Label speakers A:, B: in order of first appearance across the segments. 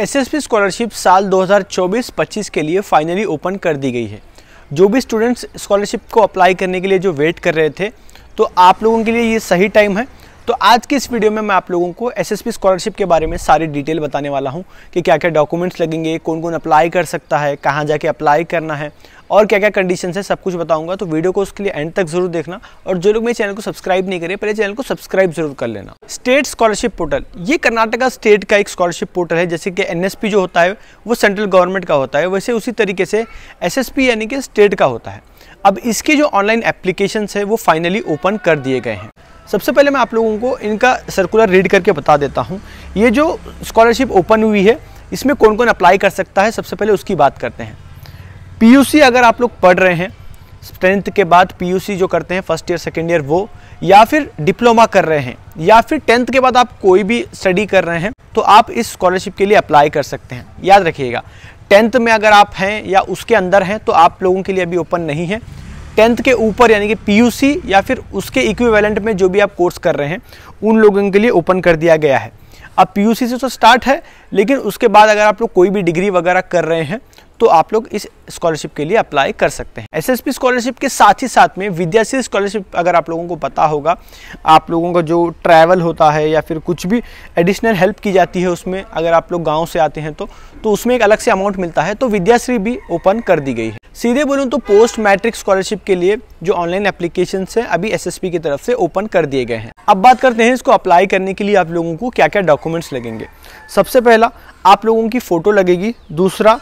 A: SSP scholarship साल 2024-25 के लिए फाइनली ओपन कर दी गई है जो भी स्टूडेंट्स स्कॉलरशिप को अप्लाई करने के लिए जो वेट कर रहे थे तो आप लोगों के लिए ये सही टाइम है तो आज की इस वीडियो में मैं आप लोगों को एसएसपी स्कॉलरशिप के बारे में सारी डिटेल बताने वाला हूँ कि क्या क्या डॉक्यूमेंट्स लगेंगे कौन कौन अप्लाई कर सकता है कहाँ जाके अप्लाई करना है और क्या क्या कंडीशन है सब कुछ बताऊंगा तो वीडियो को उसके लिए एंड तक जरूर देखना और जो लोग मेरे चैनल को सब्सक्राइब नहीं करें पहले चैनल को सब्सक्राइब जरूर कर लेना स्टेट स्कॉलरशिप पोर्टल ये कर्नाटका स्टेट का एक स्कॉलरशिप पोर्टल है जैसे कि एन जो होता है वो सेंट्रल गवर्नमेंट का होता है वैसे उसी तरीके से एस यानी कि स्टेट का होता है अब इसके जो ऑनलाइन एप्लीकेशन है वो फाइनली ओपन कर दिए गए हैं सबसे पहले मैं आप लोगों को इनका सर्कुलर रीड करके बता देता हूँ ये जो स्कॉलरशिप ओपन हुई है इसमें कौन कौन अप्लाई कर सकता है सबसे पहले उसकी बात करते हैं पीयूसी अगर आप लोग पढ़ रहे हैं टेंथ के बाद पी जो करते हैं फर्स्ट ईयर सेकेंड ईयर वो या फिर डिप्लोमा कर रहे हैं या फिर टेंथ के बाद आप कोई भी स्टडी कर रहे हैं तो आप इस स्कॉलरशिप के लिए अप्लाई कर सकते हैं याद रखिएगा टेंथ में अगर आप हैं या उसके अंदर हैं तो आप लोगों के लिए अभी ओपन नहीं है टेंथ के ऊपर यानी कि पीयूसी या फिर उसके इक्विवेलेंट में जो भी आप कोर्स कर रहे हैं उन लोगों के लिए ओपन कर दिया गया है अब पीयूसी से तो स्टार्ट है लेकिन उसके बाद अगर आप लोग कोई भी डिग्री वगैरह कर रहे हैं तो आप लोग इस स्कॉलरशिप के लिए अप्लाई कर सकते हैं एस स्कॉलरशिप के साथ ही साथ में विद्याश्री स्कॉलरशिप अगर आप लोगों को पता होगा आप लोगों का जो ट्रैवल होता है या फिर कुछ भी एडिशनल हेल्प की जाती है उसमें अगर आप लोग गाँव से आते हैं तो तो उसमें एक अलग से अमाउंट मिलता है तो विद्याश्री भी ओपन कर दी गई है सीधे बोलूँ तो पोस्ट मैट्रिक स्कॉलरशिप के लिए जो ऑनलाइन एप्लीकेशन है अभी एस की तरफ से ओपन कर दिए गए हैं अब बात करते हैं इसको अप्लाई करने के लिए आप लोगों को क्या क्या डॉक्यूमेंट्स लगेंगे सबसे पहला आप लोगों की फ़ोटो लगेगी दूसरा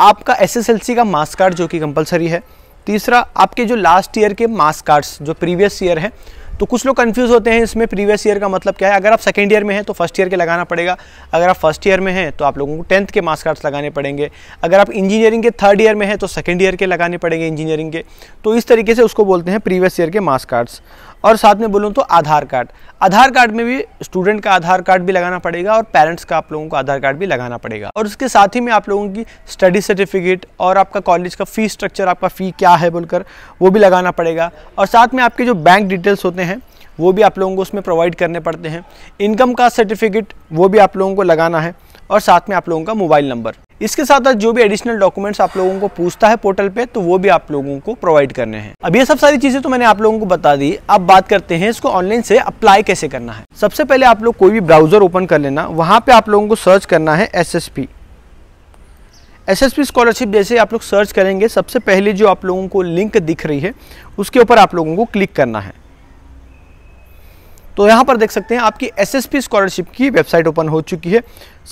A: आपका एसएसएलसी का मास्क कार्ड जो कि कंपलसरी है तीसरा आपके जो लास्ट ईयर के मास्क कार्ड्स जो प्रीवियस ईयर हैं तो कुछ लोग कन्फ्यूज़ होते हैं इसमें प्रीवियस ईयर का मतलब क्या है अगर आप सेकेंड ईयर में हैं तो फर्स्ट ईयर के लगाना पड़ेगा अगर आप फर्स्ट ईयर में हैं तो आप लोगों को टेंथ के मार्क्स कार्ड्स लगाने पड़ेंगे अगर आप इंजीनियरिंग के थर्ड ईयर में हैं तो सेकेंड ईयर के लगाने पड़ेंगे इंजीनियरिंग के तो इस तरीके से उसको बोलते हैं प्रीवियस ईयर के मार्क्स कार्ड्स और साथ में बोलूँ तो आधार कार्ड आधार कार्ड में भी स्टूडेंट का आधार कार्ड भी लगाना पड़ेगा और पेरेंट्स का आप लोगों को आधार कार्ड भी लगाना पड़ेगा और उसके साथ ही में आप लोगों की स्टडी सर्टिफिकेट और आपका कॉलेज का फ़ी स्ट्रक्चर आपका फ़ी क्या है बोलकर वो भी लगाना पड़ेगा और साथ में आपके जो बैंक डिटेल्स होते हैं वो भी आप लोगों को उसमें प्रोवाइड करने पड़ते हैं इनकम का सर्टिफिकेट वो भी आप लोगों को लगाना है और साथ में आप लोगों का मोबाइल नंबर इसके साथ साथ जो भी एडिशनल डॉक्यूमेंट्स आप लोगों को पूछता है पोर्टल पे तो वो भी आप लोगों को प्रोवाइड करने हैं अब ये सब सारी चीजें तो मैंने आप लोगों को बता दी अब बात करते हैं इसको ऑनलाइन से अप्लाई कैसे करना है सबसे पहले आप लोग कोई भी ब्राउजर ओपन कर लेना वहां पे आप लोगों को सर्च करना है S S P S S P scholarship जैसे आप लोग सर्च करेंगे सबसे पहले जो आप लोगों को लिंक दिख रही है उसके ऊपर आप लोगों को क्लिक करना है तो यहाँ पर देख सकते हैं आपकी एसएसपी स्कॉलरशिप की वेबसाइट ओपन हो चुकी है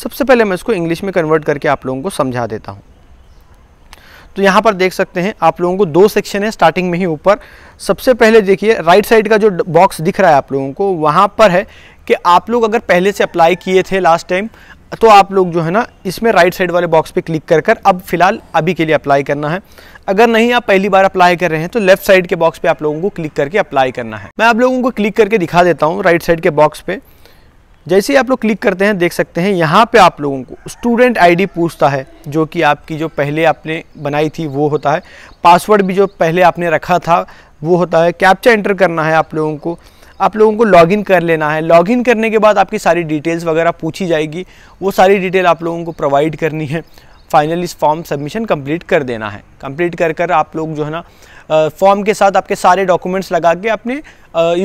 A: सबसे पहले मैं इसको इंग्लिश में कन्वर्ट करके आप लोगों को समझा देता हूँ तो यहाँ पर देख सकते हैं आप लोगों को दो सेक्शन है स्टार्टिंग में ही ऊपर सबसे पहले देखिए राइट साइड का जो बॉक्स दिख रहा है आप लोगों को वहाँ पर है कि आप लोग अगर पहले से अप्लाई किए थे लास्ट टाइम तो आप लोग जो है ना इसमें राइट साइड वाले बॉक्स पे क्लिक कर कर अब फिलहाल अभी के लिए अप्लाई करना है अगर नहीं आप पहली बार अप्लाई कर रहे हैं तो लेफ्ट साइड के बॉक्स पे आप लोगों को क्लिक करके अप्लाई करना है मैं आप लोगों को क्लिक करके दिखा देता हूँ राइट साइड के बॉक्स पे जैसे ही आप लोग क्लिक करते हैं देख सकते हैं यहाँ पे आप लोगों को स्टूडेंट आईडी पूछता है जो कि आपकी जो पहले आपने बनाई थी वो होता है पासवर्ड भी जो पहले आपने रखा था वो होता है कैप्चा एंटर करना है आप लोगों को आप लोगों को लॉगिन कर लेना है लॉगिन करने के बाद आपकी सारी डिटेल्स वगैरह पूछी जाएगी वो सारी डिटेल आप लोगों को प्रोवाइड करनी है फाइनल इस फॉर्म सबमिशन कंप्लीट कर देना है कंप्लीट कर कर आप लोग जो है ना फॉर्म के साथ आपके सारे डॉक्यूमेंट्स लगा के अपने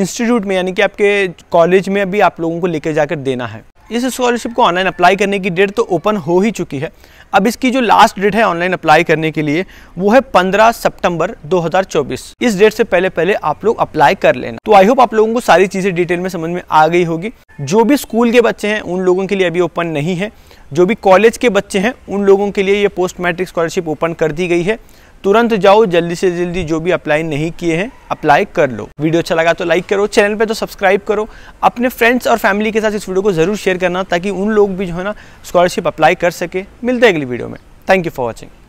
A: इंस्टीट्यूट में यानी कि आपके कॉलेज में भी आप लोगों को लेके जाकर देना है इस स्कॉलरशिप को ऑनलाइन अप्लाई करने की डेट तो ओपन हो ही चुकी है अब इसकी जो लास्ट डेट है ऑनलाइन अप्लाई करने के लिए वो है 15 सितंबर 2024 इस डेट से पहले पहले आप लोग अप्लाई कर लेना तो आई होप आप लोगों को सारी चीज़ें डिटेल में समझ में आ गई होगी जो भी स्कूल के बच्चे हैं उन लोगों के लिए अभी ओपन नहीं है जो भी कॉलेज के बच्चे हैं उन लोगों के लिए ये पोस्ट मैट्रिक स्कॉलरशिप ओपन कर दी गई है तुरंत जाओ जल्दी से जल्दी जो भी अप्लाई नहीं किए हैं अप्लाई कर लो वीडियो अच्छा लगा तो लाइक करो चैनल पे तो सब्सक्राइब करो अपने फ्रेंड्स और फैमिली के साथ इस वीडियो को ज़रूर शेयर करना ताकि उन लोग भी जो है ना स्कॉलरशिप अप्लाई कर सके मिलते हैं अगली वीडियो में थैंक यू फॉर वॉचिंग